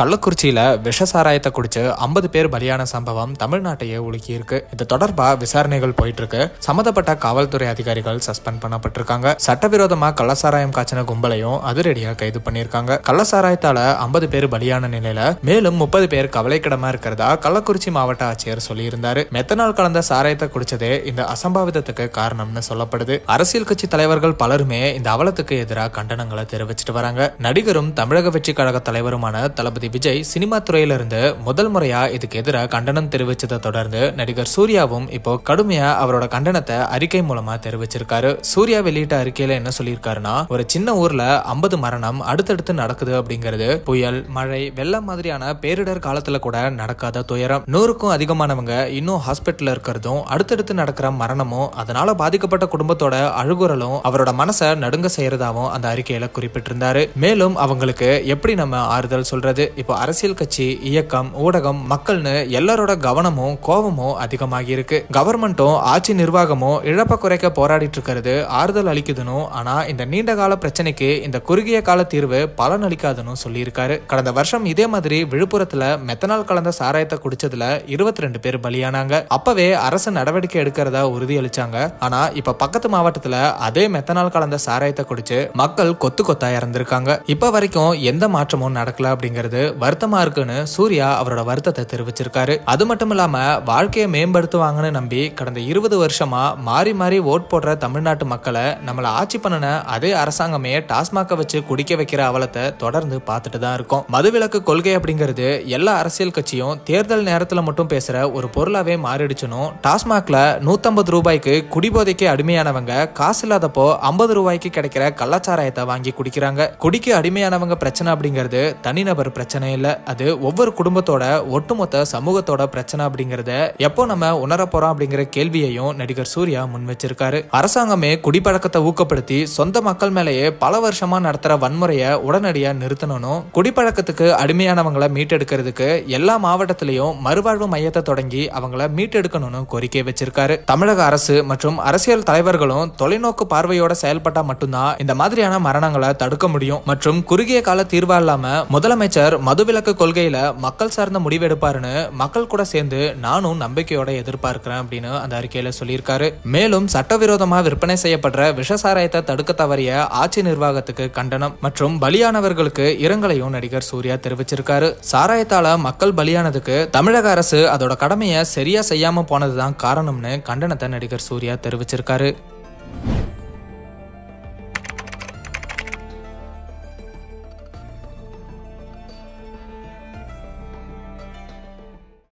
கள்ளக்குறிச்சியில் விஷ சாராயத்தை குடிச்சு ஐம்பது பேர் பலியான சம்பவம் தமிழ்நாட்டையே உலுக்கியிருக்கு இது தொடர்பாக விசாரணைகள் போயிட்டு இருக்கு சம்மந்தப்பட்ட காவல்துறை அதிகாரிகள் சஸ்பெண்ட் பண்ணப்பட்டிருக்காங்க சட்டவிரோதமாக கள்ளசாராயம் காய்ச்சின கும்பலையும் அதிரடியாக கைது பண்ணியிருக்காங்க கள்ளசாராயத்தால ஐம்பது பேர் பலியான நிலையில மேலும் முப்பது பேர் கவலைக்கிடமா இருக்கிறதா கள்ளக்குறிச்சி மாவட்ட ஆட்சியர் சொல்லியிருந்தாரு மெத்தனால் கலந்த சாராயத்தை குடிச்சதே இந்த அசம்பாவிதத்துக்கு காரணம்னு சொல்லப்படுது அரசியல் கட்சி தலைவர்கள் பலருமே இந்த அவலத்துக்கு எதிராக கண்டனங்களை தெரிவிச்சிட்டு வராங்க நடிகரும் தமிழக வெற்றி கழக தலைவருமான தளபதி தளபதி விஜய் சினிமா துறையிலிருந்து முதல் முறையா இதுக்கு எதிராக கண்டனம் தெரிவிச்சதை தொடர்ந்து நடிகர் சூர்யாவும் இப்போ கடுமையா அவரோட கண்டனத்தை அறிக்கை மூலமா தெரிவிச்சிருக்காரு சூர்யா வெளியிட்ட அறிக்கையில என்ன சொல்லியிருக்காருன்னா ஒரு சின்ன ஊர்ல ஐம்பது மரணம் அடுத்தடுத்து நடக்குது அப்படிங்கிறது புயல் மழை வெள்ளம் மாதிரியான பேரிடர் காலத்துல கூட நடக்காத துயரம் நூறுக்கும் அதிகமானவங்க இன்னும் ஹாஸ்பிட்டல் இருக்கிறதும் அடுத்தடுத்து நடக்கிற மரணமும் அதனால பாதிக்கப்பட்ட குடும்பத்தோட அழுகுறலும் அவரோட மனசை நடுங்க செய்யறதாவும் அந்த அறிக்கையில குறிப்பிட்டிருந்தாரு மேலும் அவங்களுக்கு எப்படி நம்ம ஆறுதல் சொல்றது இப்போ அரசியல் கட்சி இயக்கம் ஊடகம் மக்கள்னு எல்லாரோட கவனமும் கோபமும் அதிகமாகி இருக்கு கவர்மெண்ட்டும் ஆட்சி நிர்வாகமும் இழப்ப குறைக்க போராடிட்டு இருக்கிறது ஆறுதல் அளிக்குதுன்னு ஆனா இந்த நீண்ட கால பிரச்சனைக்கு இந்த குறுகிய கால தீர்வு பலன் அளிக்காதுன்னு சொல்லியிருக்காரு கடந்த வருஷம் இதே மாதிரி விழுப்புரத்துல மெத்தனால் கலந்த சாராயத்தை குடிச்சதுல இருபத்தி ரெண்டு பேர் பலியானாங்க அப்பவே அரசு நடவடிக்கை எடுக்கிறதா உறுதியளிச்சாங்க ஆனா இப்ப பக்கத்து மாவட்டத்துல அதே மெத்தனால் கலந்த சாராயத்தை குடிச்சு மக்கள் கொத்து கொத்தா இறந்திருக்காங்க இப்ப வரைக்கும் எந்த மாற்றமும் நடக்கல அப்படிங்கிறது வருத்தமா இருக்குன்னு சூர்யா அவரோட வருத்தத்தை தெரிவிச்சிருக்காரு அது மட்டும் இல்லாம வாழ்க்கையை மேம்படுத்துவாங்கன்னு நம்பி கடந்த இருபது வருஷமா மாறி மாறி ஓட் போடுற தமிழ்நாட்டு மக்களை நம்மளை ஆட்சி பண்ணன அதே அரசாங்கமே டாஸ்மாக வச்சு குடிக்க வைக்கிற அவலத்தை தொடர்ந்து பார்த்துட்டு தான் இருக்கும் மதுவிலக்கு கொள்கை அப்படிங்கிறது எல்லா அரசியல் கட்சியும் தேர்தல் நேரத்தில் மட்டும் பேசுற ஒரு பொருளாவே மாறிடுச்சுனும் டாஸ்மாக்ல நூத்தம்பது ரூபாய்க்கு குடிபோதைக்கு அடிமையானவங்க காசு இல்லாதப்போ ஐம்பது ரூபாய்க்கு கிடைக்கிற கள்ளச்சாராயத்தை வாங்கி குடிக்கிறாங்க குடிக்கு அடிமையானவங்க பிரச்சனை அப்படிங்கிறது தனிநபர் பிரச்சனை பிரச்சனை இல்லை அது ஒவ்வொரு குடும்பத்தோட ஒட்டுமொத்த சமூகத்தோட பிரச்சனை அப்படிங்கறத எப்போ நம்ம உணர போறோம் அப்படிங்கிற கேள்வியையும் நடிகர் சூர்யா முன் வச்சிருக்காரு அரசாங்கமே குடிப்பழக்கத்தை ஊக்கப்படுத்தி சொந்த மக்கள் மேலேயே பல வருஷமா நடத்துற வன்முறையை உடனடியா நிறுத்தணும் குடிப்பழக்கத்துக்கு அடிமையானவங்களை மீட்டெடுக்கிறதுக்கு எல்லா மாவட்டத்திலையும் மறுவாழ்வு மையத்தை தொடங்கி அவங்கள மீட்டெடுக்கணும்னு கோரிக்கை வச்சிருக்காரு தமிழக அரசு மற்றும் அரசியல் தலைவர்களும் தொலைநோக்கு பார்வையோட செயல்பட்டா மட்டும்தான் இந்த மாதிரியான மரணங்களை தடுக்க முடியும் மற்றும் குறுகிய கால தீர்வா இல்லாம முதலமைச்சர் மதுவிலக்கு கொள்கையில் மக்கள் சார்ந்த முடிவு எடுப்பாருன்னு மக்கள் கூட சேர்ந்து நானும் நம்பிக்கையோட எதிர்பார்க்கிறேன் அப்படின்னு அந்த அறிக்கையில் சொல்லியிருக்காரு மேலும் சட்டவிரோதமாக விற்பனை செய்யப்படுற விஷசாராயத்தை தடுக்க தவறிய ஆட்சி நிர்வாகத்துக்கு கண்டனம் மற்றும் பலியானவர்களுக்கு இரங்கலையும் நடிகர் சூர்யா தெரிவிச்சிருக்காரு சாராயத்தால மக்கள் பலியானதுக்கு தமிழக அரசு அதோட கடமையை சரியா செய்யாம போனதுதான் காரணம்னு கண்டனத்தை நடிகர் சூர்யா தெரிவிச்சிருக்காரு